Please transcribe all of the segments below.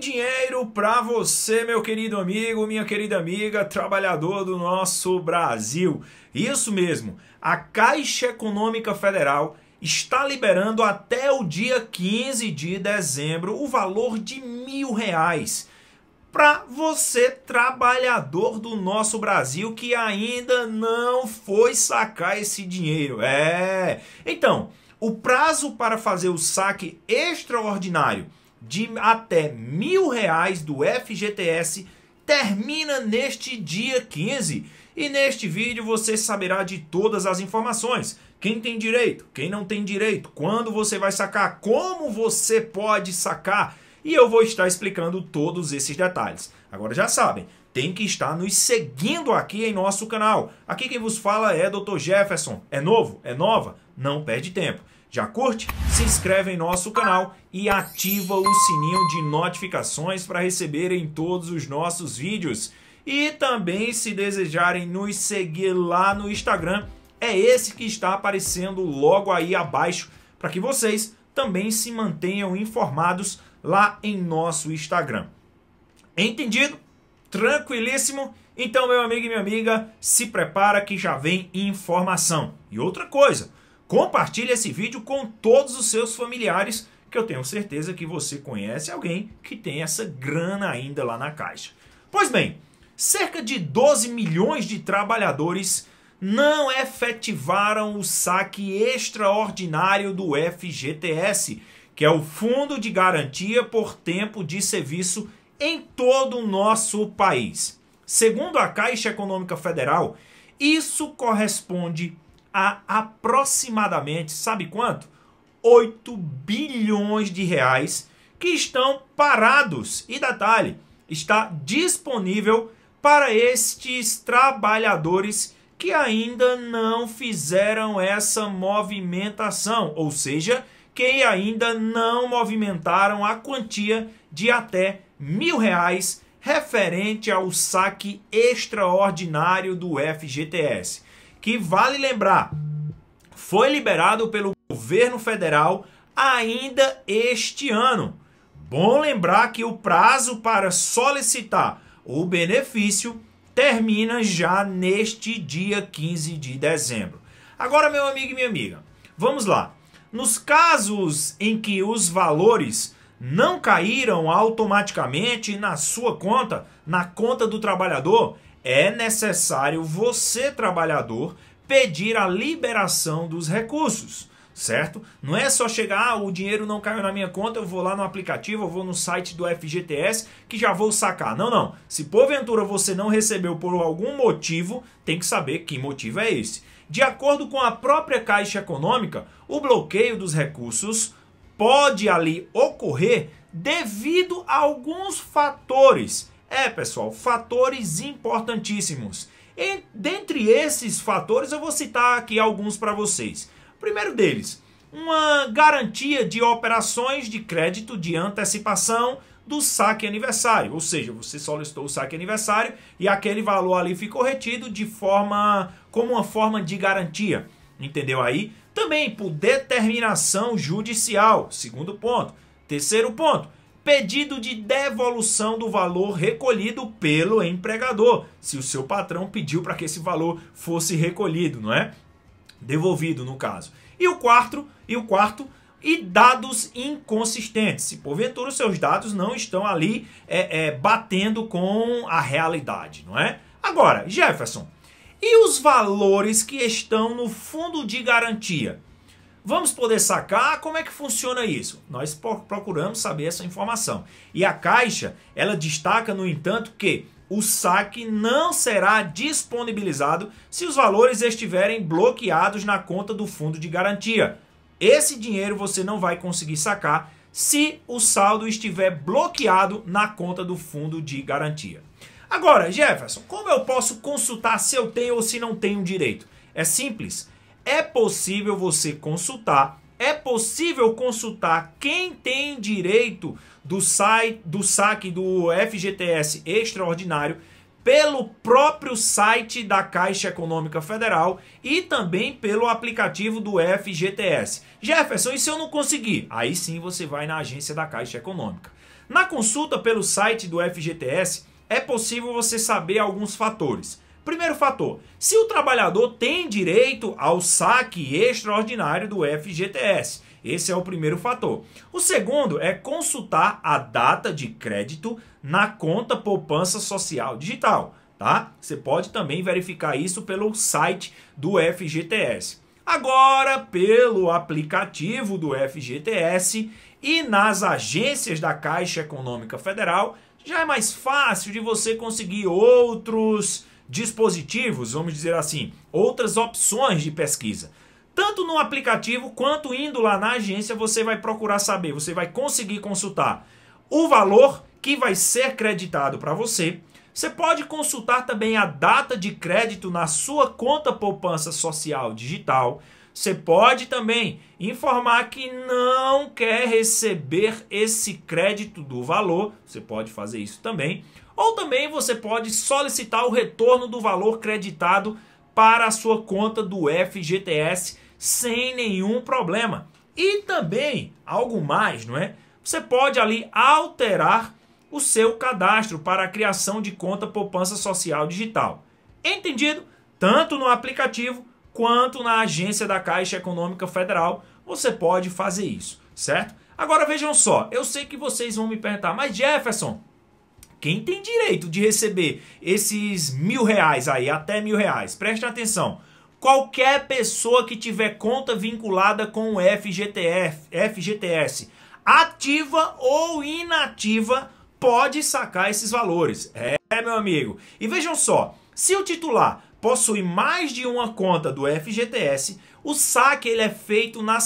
dinheiro para você, meu querido amigo, minha querida amiga, trabalhador do nosso Brasil. Isso mesmo, a Caixa Econômica Federal está liberando até o dia 15 de dezembro o valor de mil reais para você, trabalhador do nosso Brasil, que ainda não foi sacar esse dinheiro. É. Então, o prazo para fazer o saque extraordinário de até mil reais do FGTS termina neste dia 15. E neste vídeo você saberá de todas as informações. Quem tem direito, quem não tem direito, quando você vai sacar, como você pode sacar. E eu vou estar explicando todos esses detalhes. Agora já sabem, tem que estar nos seguindo aqui em nosso canal. Aqui quem vos fala é Dr. Jefferson. É novo? É nova? Não perde tempo. Já curte? se inscreve em nosso canal e ativa o sininho de notificações para receberem todos os nossos vídeos. E também, se desejarem nos seguir lá no Instagram, é esse que está aparecendo logo aí abaixo, para que vocês também se mantenham informados lá em nosso Instagram. Entendido? Tranquilíssimo? Então, meu amigo e minha amiga, se prepara que já vem informação. E outra coisa, Compartilhe esse vídeo com todos os seus familiares, que eu tenho certeza que você conhece alguém que tem essa grana ainda lá na caixa. Pois bem, cerca de 12 milhões de trabalhadores não efetivaram o saque extraordinário do FGTS, que é o Fundo de Garantia por Tempo de Serviço em todo o nosso país. Segundo a Caixa Econômica Federal, isso corresponde a aproximadamente, sabe quanto? 8 bilhões de reais que estão parados. E detalhe, está disponível para estes trabalhadores que ainda não fizeram essa movimentação, ou seja, que ainda não movimentaram a quantia de até mil reais referente ao saque extraordinário do FGTS que vale lembrar, foi liberado pelo governo federal ainda este ano. Bom lembrar que o prazo para solicitar o benefício termina já neste dia 15 de dezembro. Agora, meu amigo e minha amiga, vamos lá. Nos casos em que os valores não caíram automaticamente na sua conta, na conta do trabalhador, é necessário você, trabalhador, pedir a liberação dos recursos, certo? Não é só chegar, ah, o dinheiro não caiu na minha conta, eu vou lá no aplicativo, eu vou no site do FGTS que já vou sacar. Não, não. Se porventura você não recebeu por algum motivo, tem que saber que motivo é esse. De acordo com a própria Caixa Econômica, o bloqueio dos recursos pode ali ocorrer devido a alguns fatores é, pessoal, fatores importantíssimos. E dentre esses fatores, eu vou citar aqui alguns para vocês. primeiro deles, uma garantia de operações de crédito de antecipação do saque aniversário, ou seja, você solicitou o saque aniversário e aquele valor ali ficou retido de forma como uma forma de garantia, entendeu aí? Também por determinação judicial, segundo ponto. Terceiro ponto, pedido de devolução do valor recolhido pelo empregador, se o seu patrão pediu para que esse valor fosse recolhido, não é? Devolvido no caso. E o quarto, e o quarto, e dados inconsistentes. Se porventura os seus dados não estão ali é, é, batendo com a realidade, não é? Agora, Jefferson, e os valores que estão no fundo de garantia? Vamos poder sacar como é que funciona isso? Nós procuramos saber essa informação. E a Caixa, ela destaca, no entanto, que o saque não será disponibilizado se os valores estiverem bloqueados na conta do fundo de garantia. Esse dinheiro você não vai conseguir sacar se o saldo estiver bloqueado na conta do fundo de garantia. Agora, Jefferson, como eu posso consultar se eu tenho ou se não tenho direito? É simples é possível você consultar, é possível consultar quem tem direito do, site, do saque do FGTS extraordinário pelo próprio site da Caixa Econômica Federal e também pelo aplicativo do FGTS. Jefferson, e se eu não conseguir? Aí sim você vai na agência da Caixa Econômica. Na consulta pelo site do FGTS, é possível você saber alguns fatores. Primeiro fator: se o trabalhador tem direito ao saque extraordinário do FGTS. Esse é o primeiro fator. O segundo é consultar a data de crédito na conta poupança social digital, tá? Você pode também verificar isso pelo site do FGTS. Agora, pelo aplicativo do FGTS e nas agências da Caixa Econômica Federal, já é mais fácil de você conseguir outros dispositivos, vamos dizer assim, outras opções de pesquisa. Tanto no aplicativo quanto indo lá na agência, você vai procurar saber, você vai conseguir consultar o valor que vai ser creditado para você. Você pode consultar também a data de crédito na sua conta poupança social digital. Você pode também informar que não quer receber esse crédito do valor. Você pode fazer isso também. Ou também você pode solicitar o retorno do valor creditado para a sua conta do FGTS sem nenhum problema. E também, algo mais, não é? Você pode ali alterar o seu cadastro para a criação de conta poupança social digital. Entendido? Tanto no aplicativo quanto na agência da Caixa Econômica Federal você pode fazer isso, certo? Agora vejam só, eu sei que vocês vão me perguntar, mas Jefferson, quem tem direito de receber esses mil reais aí, até mil reais? Preste atenção. Qualquer pessoa que tiver conta vinculada com o FGTF, FGTS, ativa ou inativa, pode sacar esses valores. É, meu amigo. E vejam só, se o titular possui mais de uma conta do FGTS, o saque ele é feito na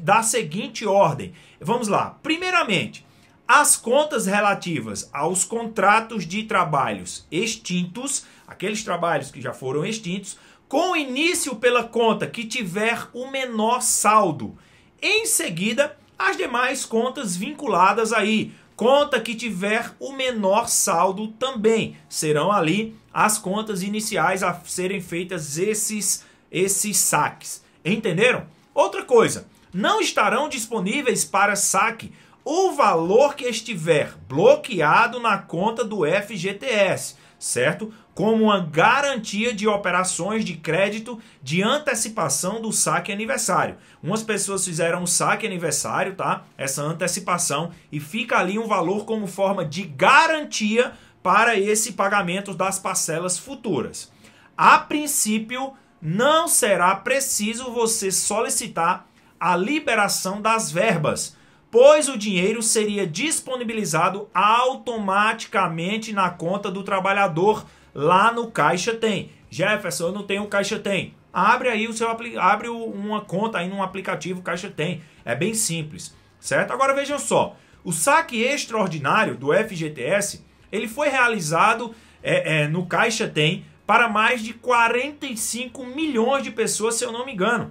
da seguinte ordem. Vamos lá. Primeiramente, as contas relativas aos contratos de trabalhos extintos, aqueles trabalhos que já foram extintos, com início pela conta que tiver o menor saldo. Em seguida, as demais contas vinculadas aí, conta que tiver o menor saldo também serão ali as contas iniciais a serem feitas esses, esses saques. Entenderam? Outra coisa, não estarão disponíveis para saque o valor que estiver bloqueado na conta do FGTS, certo? Como uma garantia de operações de crédito de antecipação do saque aniversário. Umas pessoas fizeram o saque aniversário, tá? Essa antecipação e fica ali um valor como forma de garantia para esse pagamento das parcelas futuras. A princípio, não será preciso você solicitar a liberação das verbas, pois o dinheiro seria disponibilizado automaticamente na conta do trabalhador lá no Caixa Tem. Jefferson, eu não tenho Caixa Tem. Abre aí o seu abre uma conta aí num aplicativo Caixa Tem. É bem simples, certo? Agora vejam só. O saque extraordinário do FGTS ele foi realizado, é, é, no Caixa tem, para mais de 45 milhões de pessoas, se eu não me engano,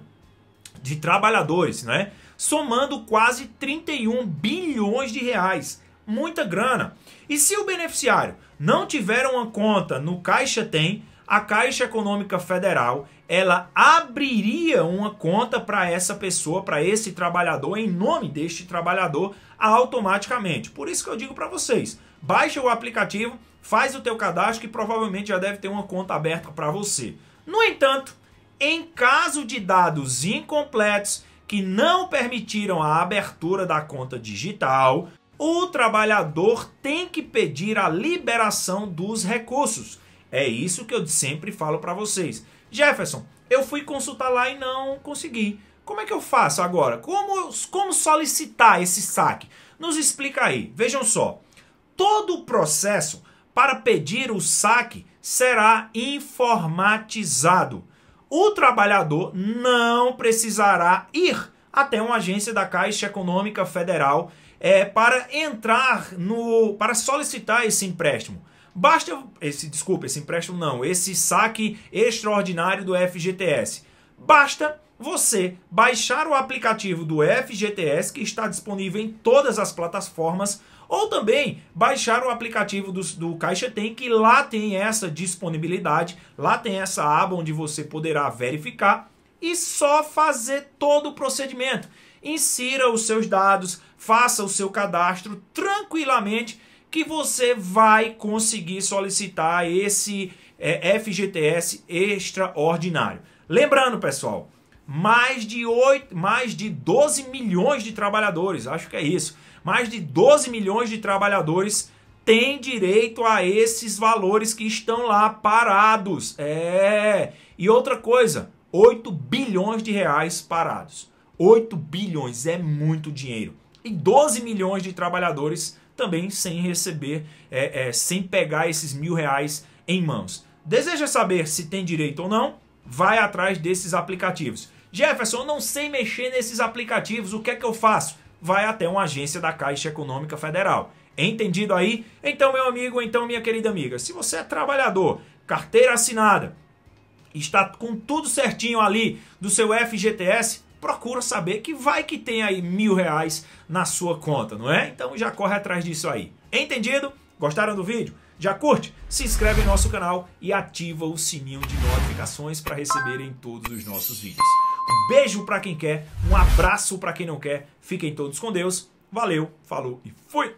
de trabalhadores, né? Somando quase 31 bilhões de reais. Muita grana. E se o beneficiário não tiver uma conta no Caixa Tem, a Caixa Econômica Federal ela abriria uma conta para essa pessoa, para esse trabalhador, em nome deste trabalhador, automaticamente. Por isso que eu digo para vocês: baixa o aplicativo, faz o teu cadastro que provavelmente já deve ter uma conta aberta para você. No entanto, em caso de dados incompletos que não permitiram a abertura da conta digital, o trabalhador tem que pedir a liberação dos recursos. É isso que eu sempre falo para vocês. Jefferson, eu fui consultar lá e não consegui. Como é que eu faço agora? Como, como solicitar esse saque? Nos explica aí. Vejam só. Todo o processo para pedir o saque será informatizado. O trabalhador não precisará ir até uma agência da Caixa Econômica Federal é, para entrar no. para solicitar esse empréstimo. Basta. Esse, desculpa, esse empréstimo não, esse saque extraordinário do FGTS. Basta você baixar o aplicativo do FGTS, que está disponível em todas as plataformas ou também baixar o aplicativo do, do Caixa Tem, que lá tem essa disponibilidade, lá tem essa aba onde você poderá verificar e só fazer todo o procedimento. Insira os seus dados, faça o seu cadastro tranquilamente que você vai conseguir solicitar esse é, eh, FGTS extraordinário. Lembrando, pessoal, mais de, 8, mais de 12 milhões de trabalhadores, acho que é isso. Mais de 12 milhões de trabalhadores têm direito a esses valores que estão lá parados. É. E outra coisa, 8 bilhões de reais parados. 8 bilhões é muito dinheiro. E 12 milhões de trabalhadores também sem receber, é, é, sem pegar esses mil reais em mãos. Deseja saber se tem direito ou não? Vai atrás desses aplicativos. Jefferson, não sei mexer nesses aplicativos, o que é que eu faço? Vai até uma agência da Caixa Econômica Federal. Entendido aí? Então, meu amigo, então, minha querida amiga, se você é trabalhador, carteira assinada, está com tudo certinho ali do seu FGTS, procura saber que vai que tem aí mil reais na sua conta, não é? Então já corre atrás disso aí. Entendido? Gostaram do vídeo? Já curte? Se inscreve em nosso canal e ativa o sininho de notificações para receberem todos os nossos vídeos. Beijo para quem quer, um abraço para quem não quer. Fiquem todos com Deus. Valeu, falou e fui.